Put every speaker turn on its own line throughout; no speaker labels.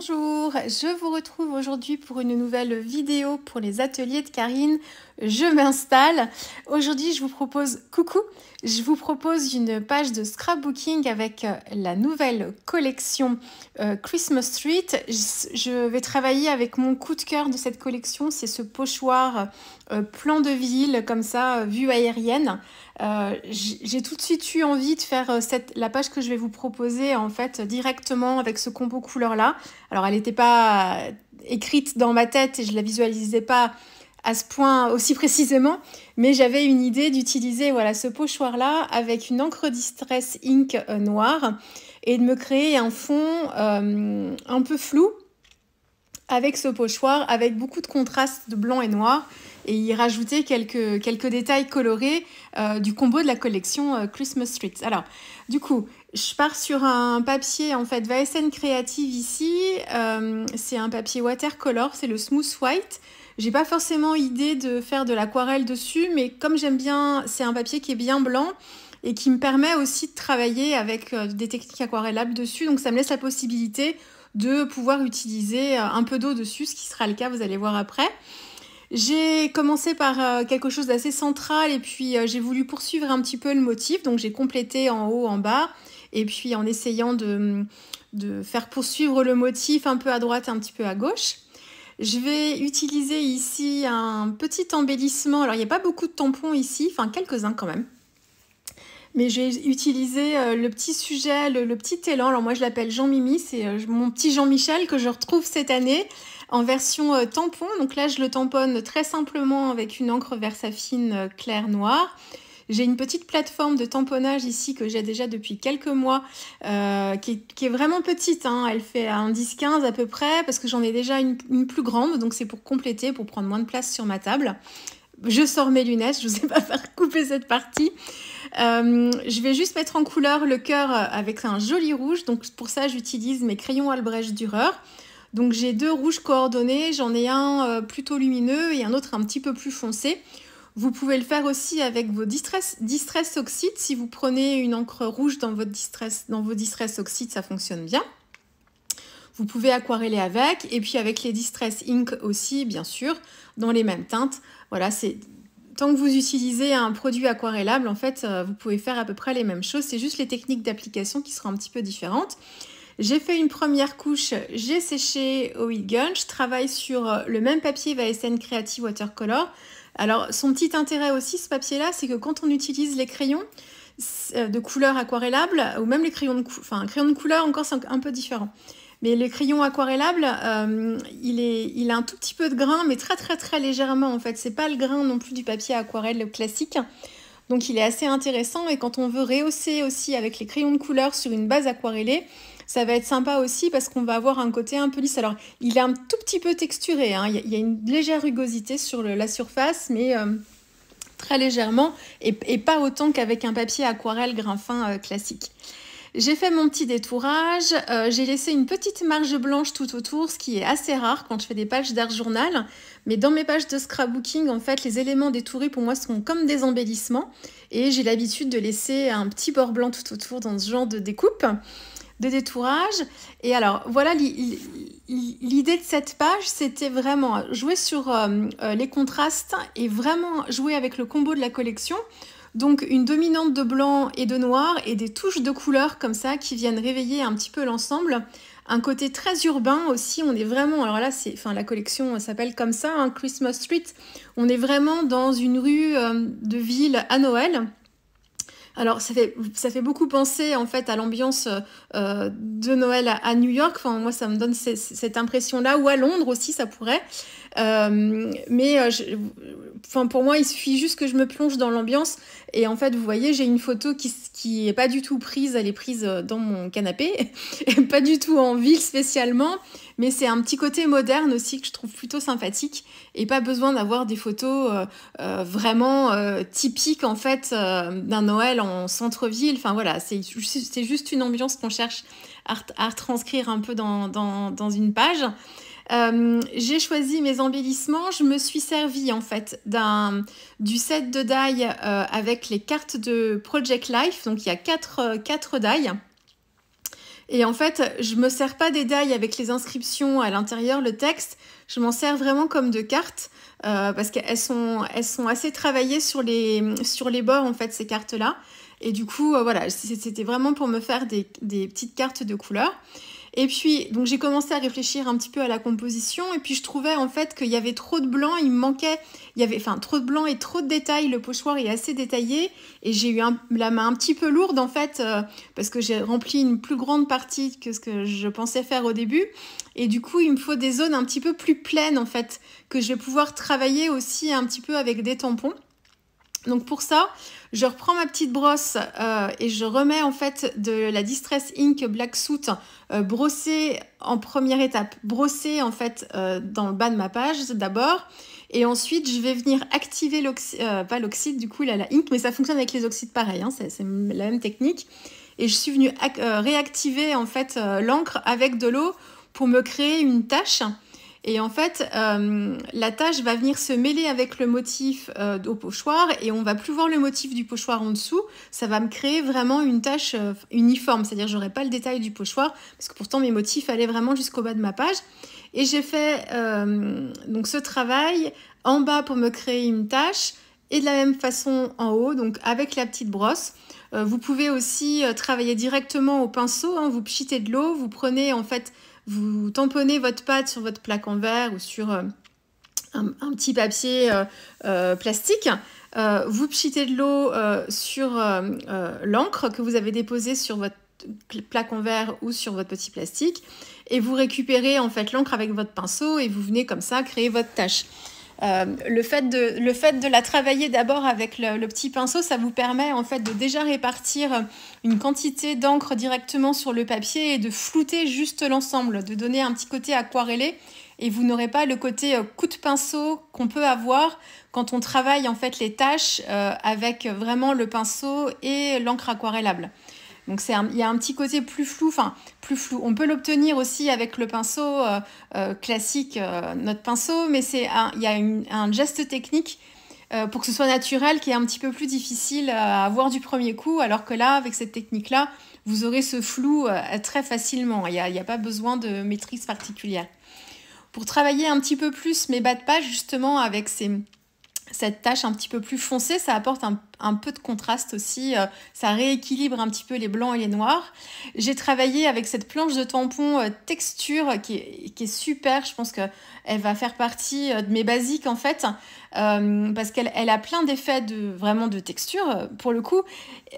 Bonjour je vous retrouve aujourd'hui pour une nouvelle vidéo pour les ateliers de Karine. Je m'installe. Aujourd'hui, je vous propose, coucou, je vous propose une page de scrapbooking avec euh, la nouvelle collection euh, Christmas Street. Je vais travailler avec mon coup de cœur de cette collection, c'est ce pochoir euh, plan de ville, comme ça, vue aérienne. J'ai tout de suite eu envie de faire cette, la page que je vais vous proposer en fait directement avec ce combo couleur là. Alors elle était pas écrite dans ma tête et je la visualisais pas à ce point aussi précisément, mais j'avais une idée d'utiliser voilà ce pochoir-là avec une encre Distress Ink euh, noire et de me créer un fond euh, un peu flou avec ce pochoir, avec beaucoup de contrastes de blanc et noir, et y rajouter quelques, quelques détails colorés euh, du combo de la collection Christmas Street. Alors, du coup, je pars sur un papier en fait VSN Creative ici. Euh, c'est un papier watercolor, c'est le smooth white. J'ai pas forcément idée de faire de l'aquarelle dessus, mais comme j'aime bien, c'est un papier qui est bien blanc et qui me permet aussi de travailler avec euh, des techniques aquarellables dessus. Donc ça me laisse la possibilité de pouvoir utiliser euh, un peu d'eau dessus, ce qui sera le cas, vous allez voir après. J'ai commencé par quelque chose d'assez central et puis j'ai voulu poursuivre un petit peu le motif, donc j'ai complété en haut, en bas et puis en essayant de, faire poursuivre le motif un peu à droite, et un petit peu à gauche. Je vais utiliser ici un petit embellissement. Alors, il n'y a pas beaucoup de tampons ici, enfin quelques-uns quand même. Mais j'ai utilisé euh, le petit sujet, le, petit élan. Alors moi, je l'appelle Jean-Mimi. C'est euh, mon petit Jean-Michel que je retrouve cette année en version euh, tampon. Donc là, je le tamponne très simplement avec une encre Versafine clair noir. J'ai une petite plateforme de tamponnage ici que j'ai déjà depuis quelques mois, euh, qui, est, vraiment petite. Hein. Elle fait un 10 15 à peu près, parce que j'en ai déjà une, plus grande, donc c'est pour compléter, pour prendre moins de place sur ma table. Je sors mes lunettes, je ne sais pas faire couper cette partie. Euh, je vais juste mettre en couleur le cœur avec un joli rouge. Donc pour ça, j'utilise mes crayons Albrecht Dürer. Donc j'ai deux rouges coordonnés, j'en ai un euh, plutôt lumineux et un autre un petit peu plus foncé. Vous pouvez le faire aussi avec vos distress, distress Si vous prenez une encre rouge dans, votre distress, dans vos distress oxydes, ça fonctionne bien. Vous pouvez aquareller avec, et puis avec les distress ink aussi, bien sûr, dans les mêmes teintes. Voilà, c'est tant que vous utilisez un produit aquarellable, en fait, euh, vous pouvez faire à peu près les mêmes choses. C'est juste les techniques d'application qui seront un petit peu différentes. J'ai fait une première couche, j'ai séché au heat gun. Je travaille sur euh, le même papier VSN Creative Watercolor. Alors, son petit intérêt aussi, ce papier-là, c'est que quand on utilise les crayons euh, de couleur aquarellable, ou même les crayons de, enfin, crayon de couleur, encore, c'est un peu différent. Mais les crayons aquarellable, euh, il, il a un tout petit peu de grain, mais très très très légèrement en fait. C'est pas le grain non plus du papier aquarelle classique. Donc il est assez intéressant et quand on veut rehausser aussi avec les crayons de couleur sur une base aquarellée, ça va être sympa aussi parce qu'on va avoir un côté un peu lisse. Alors, il est un tout petit peu texturé. Hein. Il y a une légère rugosité sur la surface, mais euh, très légèrement et, pas autant qu'avec un papier aquarelle grain fin euh, classique. J'ai fait mon petit détourage, euh, j'ai laissé une petite marge blanche tout autour, ce qui est assez rare quand je fais des pages d'art journal. Mais dans mes pages de scrapbooking, en fait, les éléments détourés pour moi sont comme des embellissements. Et j'ai l'habitude de laisser un petit bord blanc tout autour dans ce genre de découpe de détourage. Et alors, voilà, l'idée de cette page, c'était vraiment jouer sur euh, euh, les contrastes et vraiment jouer avec le combo de la collection. Donc une dominante de blanc et de noir et des touches de couleurs comme ça qui viennent réveiller un petit peu l'ensemble. Un côté très urbain aussi, on est vraiment, alors là c'est, enfin la collection s'appelle comme ça, hein, Christmas Street, on est vraiment dans une rue euh, de ville à Noël. Alors ça fait, ça fait beaucoup penser en fait à l'ambiance euh, de Noël à, à, New York. Enfin, moi ça me donne cette impression-là, ou à Londres aussi ça pourrait. Euh, mais euh, enfin, pour moi, il suffit juste que je me plonge dans l'ambiance. Et en fait, vous voyez, j'ai une photo qui, qui est pas du tout prise. Elle est prise euh, dans mon canapé, pas du tout en ville spécialement. Mais c'est un petit côté moderne aussi que je trouve plutôt sympathique. Et pas besoin d'avoir des photos vraiment typiques en fait d'un Noël en centre-ville. Enfin voilà, c'est juste une ambiance qu'on cherche à, à transcrire un peu dans, dans, dans une page. Euh, j'ai choisi mes embellissements. Je me suis servi en fait du set de die euh, avec les cartes de Project Life. Donc il y a 4 euh, quatre, die. Et en fait, je me sers pas des die avec les inscriptions à l'intérieur, le texte. Je m'en sers vraiment comme de cartes parce qu'elles sont, elles sont assez travaillées sur les, sur les bords en fait ces cartes là. Et du coup, voilà, c'était vraiment pour me faire des, des petites cartes de couleurs. Et puis, donc j'ai commencé à réfléchir un petit peu à la composition, et puis je trouvais en fait qu'il y avait trop de blanc, il me manquait, il y avait, enfin, trop de blanc et trop de détails, le pochoir est assez détaillé, et j'ai eu la main un petit peu lourde en fait, euh, parce que j'ai rempli une plus grande partie que ce que je pensais faire au début, et du coup, il me faut des zones un petit peu plus pleines en fait, que je vais pouvoir travailler aussi un petit peu avec des tampons. Donc pour ça, je reprends ma petite brosse euh, et je remets en fait de la Distress Ink Black Soot euh, brossée en première étape, brossée en fait euh, dans le bas de ma page d'abord. Et ensuite, je vais venir activer l'oxyde, pas l'oxyde du coup, là, la ink, mais ça fonctionne avec les oxydes pareil, hein, c'est la même technique. Et je suis venue réactiver en fait l'encre avec de l'eau pour me créer une tache et en fait, euh, la tâche va venir se mêler avec le motif euh, au pochoir et on va plus voir le motif du pochoir en dessous. Ça va me créer vraiment une tâche euh, uniforme, c'est-à-dire j'aurai pas le détail du pochoir parce que pourtant mes motifs allaient vraiment jusqu'au bas de ma page. Et j'ai fait donc ce travail en bas pour me créer une tâche et de la même façon en haut, donc avec la petite brosse. vous pouvez aussi travailler directement au pinceau, hein. vous pchitez de l'eau, vous prenez en fait vous tamponnez votre pâte sur votre plaque en verre ou sur euh, un, petit papier euh, euh, plastique. vous pchitez de l'eau sur l'encre que vous avez déposée sur votre plaque en verre ou sur votre petit plastique et vous récupérez en fait l'encre avec votre pinceau et vous venez comme ça créer votre tâche. Euh, le, fait de, la travailler d'abord avec le, petit pinceau, ça vous permet en fait de déjà répartir une quantité d'encre directement sur le papier et de flouter juste l'ensemble, de donner un petit côté aquarellé et vous n'aurez pas le côté euh, coup de pinceau qu'on peut avoir quand on travaille en fait les tâches euh, avec vraiment le pinceau et l'encre aquarellable. Donc il y a un petit côté plus flou, enfin plus flou. On peut l'obtenir aussi avec le pinceau euh, euh, classique, euh, notre pinceau, mais c'est il y a un geste technique pour que ce soit naturel qui est un petit peu plus difficile à avoir du premier coup, alors que là, avec cette technique-là, vous aurez ce flou très facilement. Il n'y a, a, pas besoin de maîtrise particulière. Pour travailler un petit peu plus mes bas de page, justement, avec ces, cette tache un petit peu plus foncée, ça apporte un, peu de contraste aussi, euh, ça rééquilibre un petit peu les blancs et les noirs. J'ai travaillé avec cette planche de tampon euh, texture qui est, super, je pense qu'elle va faire partie euh, de mes basiques en fait, parce qu'elle a plein d'effets de, vraiment de texture pour le coup,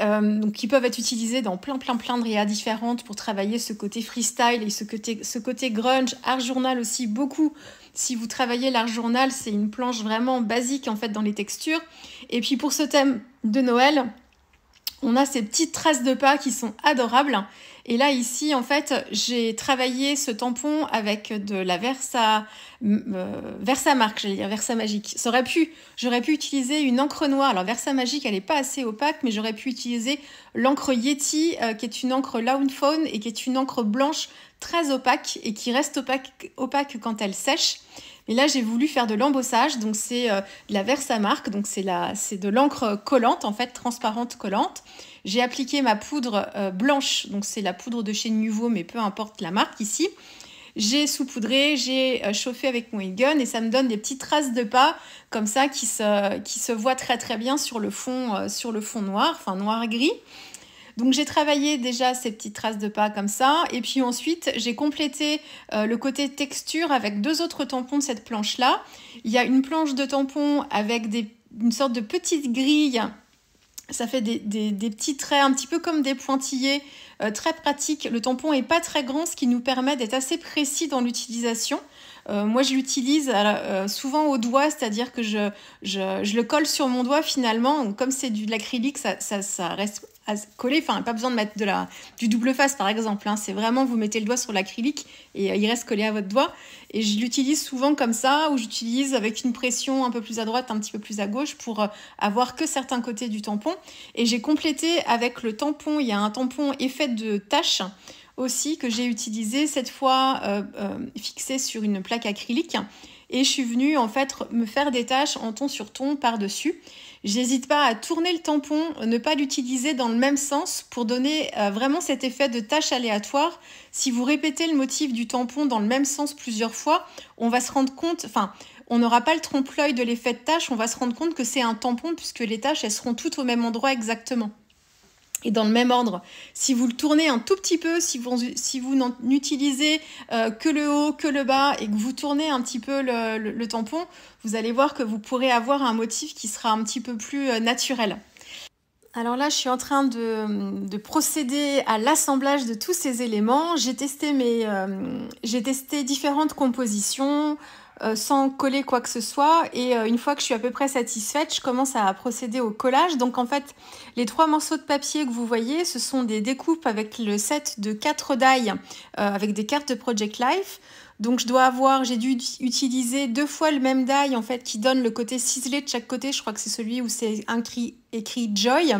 donc qui peuvent être utilisés dans plein plein plein de réas différentes pour travailler ce côté freestyle et ce côté, ce côté grunge, art journal aussi beaucoup. Si vous travaillez l'art journal, c'est une planche vraiment basique en fait dans les textures. Et puis pour ce thème de Noël, on a ces petites traces de pas qui sont adorables et là, ici, en fait, j'ai travaillé ce tampon avec de la Versa, euh, Versa Marque, j'allais dire Versa Magique. aurait pu, j'aurais pu utiliser une encre noire. Alors, Versa Magique, elle n'est pas assez opaque, mais j'aurais pu utiliser l'encre Yeti, euh, qui est une encre Fawn et qui est une encre blanche très opaque et qui reste opaque, opaque quand elle sèche. Et là, j'ai voulu faire de l'embossage, donc c'est euh, de la Versamark, donc c'est la, c'est de l'encre collante en fait, transparente collante. J'ai appliqué ma poudre euh, blanche, donc c'est la poudre de chez Nouveau, mais peu importe la marque ici. J'ai saupoudré, j'ai euh, chauffé avec mon gun et ça me donne des petites traces de pas comme ça qui se, qui se voient très très bien sur le fond, sur le fond noir, enfin noir gris. Donc j'ai travaillé déjà ces petites traces de pas comme ça. Et puis ensuite, j'ai complété euh, le côté texture avec deux autres tampons de cette planche-là. Il y a une planche de tampon avec une sorte de petite grille ça fait des, petits traits, un petit peu comme des pointillés, euh, très pratique. Le tampon n'est pas très grand, ce qui nous permet d'être assez précis dans l'utilisation. Euh, moi, je l'utilise euh, souvent au doigt, c'est-à-dire que je, je, le colle sur mon doigt finalement. Comme c'est de l'acrylique, ça, ça, ça, reste coller. Enfin, pas besoin de mettre de la, du double face par exemple. Hein. C'est vraiment, vous mettez le doigt sur l'acrylique et euh, il reste collé à votre doigt. Et je l'utilise souvent comme ça, ou j'utilise avec une pression un peu plus à droite, un petit peu plus à gauche pour avoir que certains côtés du tampon. Et j'ai complété avec le tampon, il y a un tampon effet de tache aussi que j'ai utilisé cette fois fixé euh, euh, fixée sur une plaque acrylique et je suis venue en fait me faire des tâches en ton sur ton par-dessus. J'hésite pas à tourner le tampon, ne pas l'utiliser dans le même sens pour donner euh, vraiment cet effet de tâche aléatoire. Si vous répétez le motif du tampon dans le même sens plusieurs fois, on va se rendre compte, enfin, on n'aura pas le trompe-l'œil de l'effet de tâche, on va se rendre compte que c'est un tampon puisque les tâches, elles seront toutes au même endroit exactement. Et dans le même ordre, si vous le tournez un tout petit peu, si vous, si vous n'utilisez euh, que le haut, que le bas, et que vous tournez un petit peu le, tampon, vous allez voir que vous pourrez avoir un motif qui sera un petit peu plus euh, naturel. Alors là, je suis en train de, procéder à l'assemblage de tous ces éléments. J'ai testé, euh, j'ai testé différentes compositions, euh, sans coller quoi que ce soit. Et euh, une fois que je suis à peu près satisfaite, je commence à procéder au collage. Donc en fait, les trois morceaux de papier que vous voyez, ce sont des découpes avec le set de quatre die euh, avec des cartes de Project Life. Donc je dois avoir, j'ai dû utiliser deux fois le même die en fait qui donne le côté ciselé de chaque côté. Je crois que c'est celui où c'est écrit Joy.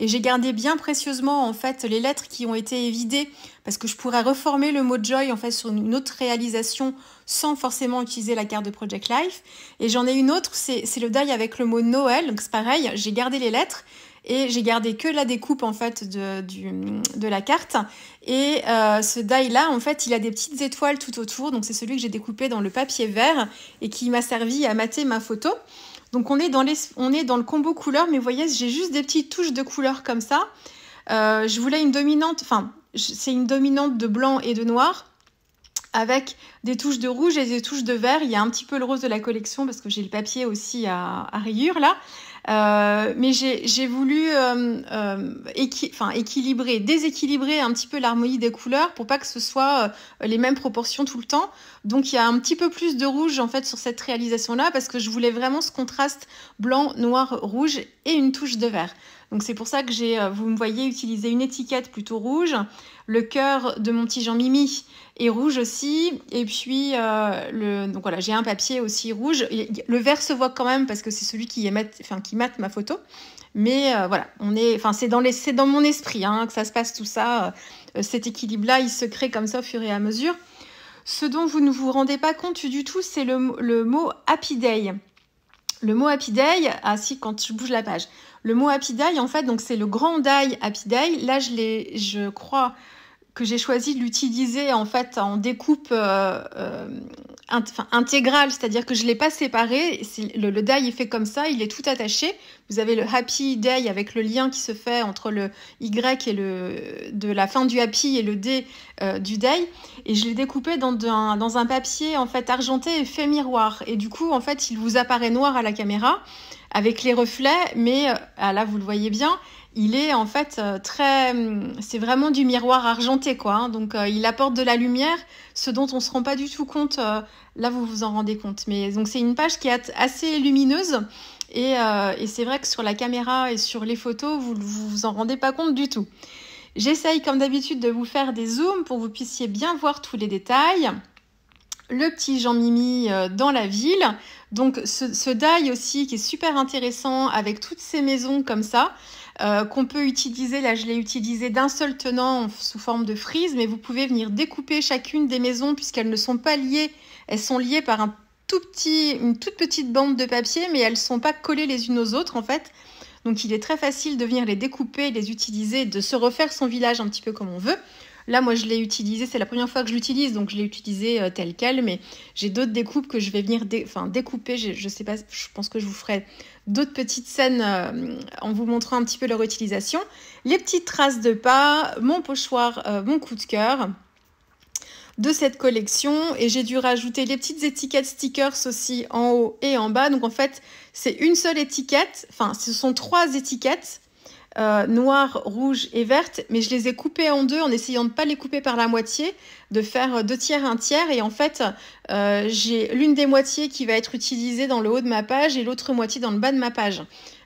Et j'ai gardé bien précieusement en fait les lettres qui ont été évidées parce que je pourrais reformer le mot joy en fait sur une autre réalisation sans forcément utiliser la carte de Project Life. Et j'en ai une autre, c'est le die avec le mot Noël. Donc c'est pareil, j'ai gardé les lettres et j'ai gardé que la découpe en fait de, la carte et euh, ce die là en fait il a des petites étoiles tout autour donc c'est celui que j'ai découpé dans le papier vert et qui m'a servi à mater ma photo donc on est dans, on est dans le combo couleur, mais vous voyez, j'ai juste des petites touches de couleur comme ça. Euh, je voulais une dominante, enfin, c'est une dominante de blanc et de noir avec des touches de rouge et des touches de vert. Il y a un petit peu le rose de la collection parce que j'ai le papier aussi à, à rayures là. Euh, mais j'ai voulu euh, euh, équilibrer, déséquilibrer un petit peu l'harmonie des couleurs pour pas que ce soit les mêmes proportions tout le temps. Donc il y a un petit peu plus de rouge en fait sur cette réalisation là parce que je voulais vraiment ce contraste blanc, noir, rouge et une touche de vert. Donc c'est pour ça que j'ai, euh, vous me voyez utiliser une étiquette plutôt rouge, le cœur de mon petit Jean Mimi est rouge aussi, et puis euh, le, donc voilà, j'ai un papier aussi rouge. Le vert se voit quand même parce que c'est celui qui qui mate ma photo. Mais euh, voilà, on est, enfin c'est dans les, dans mon esprit hein, que ça se passe tout ça. cet équilibre-là, il se crée comme ça au fur et à mesure. Ce dont vous ne vous rendez pas compte du tout, c'est le, le mot happy day. Le mot happy day, ah si, quand je bouge la page. Le mot happy day », en fait, donc c'est le grand die »« happy day ». Là, je, je crois que j'ai choisi de l'utiliser en fait en découpe euh, euh, intégrale, c'est-à-dire que je ne l'ai pas séparé. Le, le die est fait comme ça, il est tout attaché. Vous avez le happy day avec le lien qui se fait entre le Y et le de la fin du happy et le D euh, du day. Et je l'ai découpé dans, un papier en fait argenté et fait miroir. Et du coup, en fait, il vous apparaît noir à la caméra avec les reflets, mais euh, ah là, vous le voyez bien, il est en fait euh, très... Hum, c'est vraiment du miroir argenté, quoi. Hein. donc, euh, il apporte de la lumière, ce dont on ne se rend pas du tout compte. là, vous vous en rendez compte. Mais donc, c'est une page qui est assez lumineuse. Et, c'est vrai que sur la caméra et sur les photos, vous ne vous en rendez pas compte du tout. J'essaye, comme d'habitude, de vous faire des zooms pour que vous puissiez bien voir tous les détails le petit Jean-Mimi euh, dans la ville. Donc ce, die aussi qui est super intéressant avec toutes ces maisons comme ça. Euh, qu'on peut utiliser, là je l'ai utilisé d'un seul tenant sous forme de frise, mais vous pouvez venir découper chacune des maisons puisqu'elles ne sont pas liées, elles sont liées par un tout petit, une toute petite bande de papier, mais elles ne sont pas collées les unes aux autres en fait. Donc il est très facile de venir les découper, les utiliser, de se refaire son village un petit peu comme on veut. Là, moi, je l'ai utilisé, c'est la première fois que je l'utilise, donc je l'ai utilisé euh, tel quel, mais j'ai d'autres découpes que je vais venir découper. Je sais pas, je pense que je vous ferai d'autres petites scènes euh, en vous montrant un petit peu leur utilisation. Les petites traces de pas, mon pochoir, euh, mon coup de cœur de cette collection et j'ai dû rajouter les petites étiquettes stickers aussi en haut et en bas. Donc en fait, c'est une seule étiquette, enfin ce sont trois étiquettes euh, noir, rouge et verte, mais je les ai coupées en deux en essayant de ne pas les couper par la moitié, de faire euh, deux tiers, un tiers. Et en fait, euh, j'ai l'une des moitiés qui va être utilisée dans le haut de ma page et l'autre moitié dans le bas de ma page.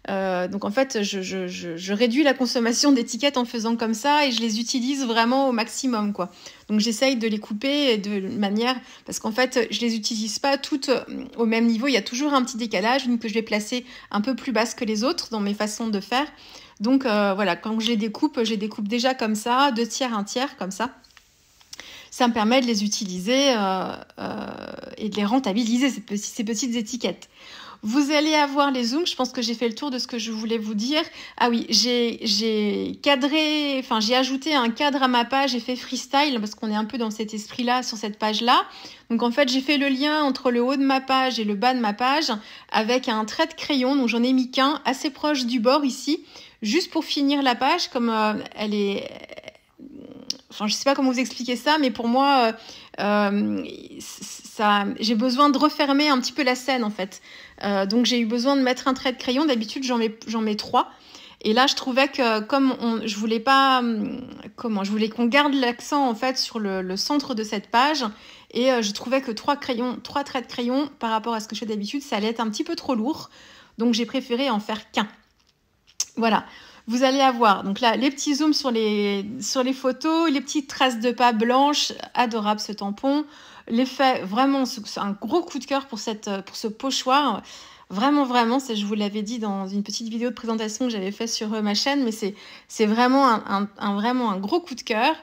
donc en fait, je, réduis la consommation d'étiquettes en faisant comme ça et je les utilise vraiment au maximum. quoi. Donc j'essaye de les couper de manière... Parce qu'en fait, je les utilise pas toutes au même niveau. Il y a toujours un petit décalage, une que je vais placer un peu plus basse que les autres dans mes façons de faire. Donc euh, voilà, quand je les découpe, je les découpe déjà comme ça, deux tiers, un tiers, comme ça. Ça me permet de les utiliser euh, euh, et de les rentabiliser, ces, petites étiquettes. Vous allez avoir les zooms. Je pense que j'ai fait le tour de ce que je voulais vous dire. Ah oui, j'ai cadré, enfin j'ai ajouté un cadre à ma page. J'ai fait freestyle parce qu'on est un peu dans cet esprit-là sur cette page-là. Donc en fait, j'ai fait le lien entre le haut de ma page et le bas de ma page avec un trait de crayon. Donc j'en ai mis qu'un assez proche du bord ici Juste pour finir la page, comme euh, elle est... Enfin, je ne sais pas comment vous expliquer ça, mais pour moi, euh, euh, ça, j'ai besoin de refermer un petit peu la scène, en fait. donc, j'ai eu besoin de mettre un trait de crayon. D'habitude, j'en mets, j'en mets trois. Et là, je trouvais que comme je voulais pas, comment, je voulais qu'on garde l'accent en fait sur le, le, centre de cette page, et je trouvais que trois crayons, trois traits de crayon par rapport à ce que je fais d'habitude, ça allait être un petit peu trop lourd. Donc j'ai préféré en faire qu'un. Voilà. Vous allez avoir donc là les petits zooms sur les, sur les photos, les petites traces de pas blanches, adorable ce tampon. L'effet, vraiment, c'est un gros coup de cœur pour, cette, pour ce pochoir. Vraiment, vraiment, je vous l'avais dit dans une petite vidéo de présentation que j'avais faite sur euh, ma chaîne, mais c'est vraiment un, vraiment un gros coup de cœur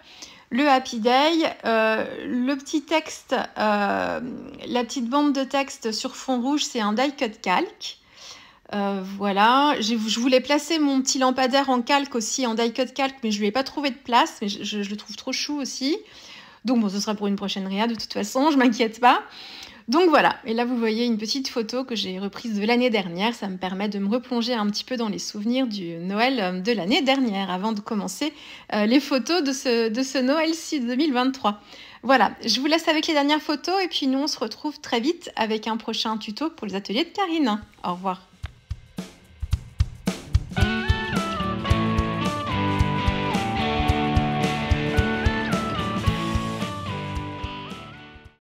le Happy Day, euh, le petit texte, euh, la petite bande de texte sur fond rouge, c'est un die cut calque. Euh, voilà, je voulais placer mon petit lampadaire en calque aussi, en die-cut calque, mais je lui ai pas trouvé de place, mais je, le trouve trop chou aussi. Donc bon, ce sera pour une prochaine réa de toute façon, je m'inquiète pas. Donc voilà, et là vous voyez une petite photo que j'ai reprise de l'année dernière, ça me permet de me replonger un petit peu dans les souvenirs du Noël euh, de l'année dernière avant de commencer euh, les photos de ce, de ce Noël-ci 2023. Voilà, je vous laisse avec les dernières photos et puis nous on se retrouve très vite avec un prochain tuto pour les ateliers de Karine. Au revoir.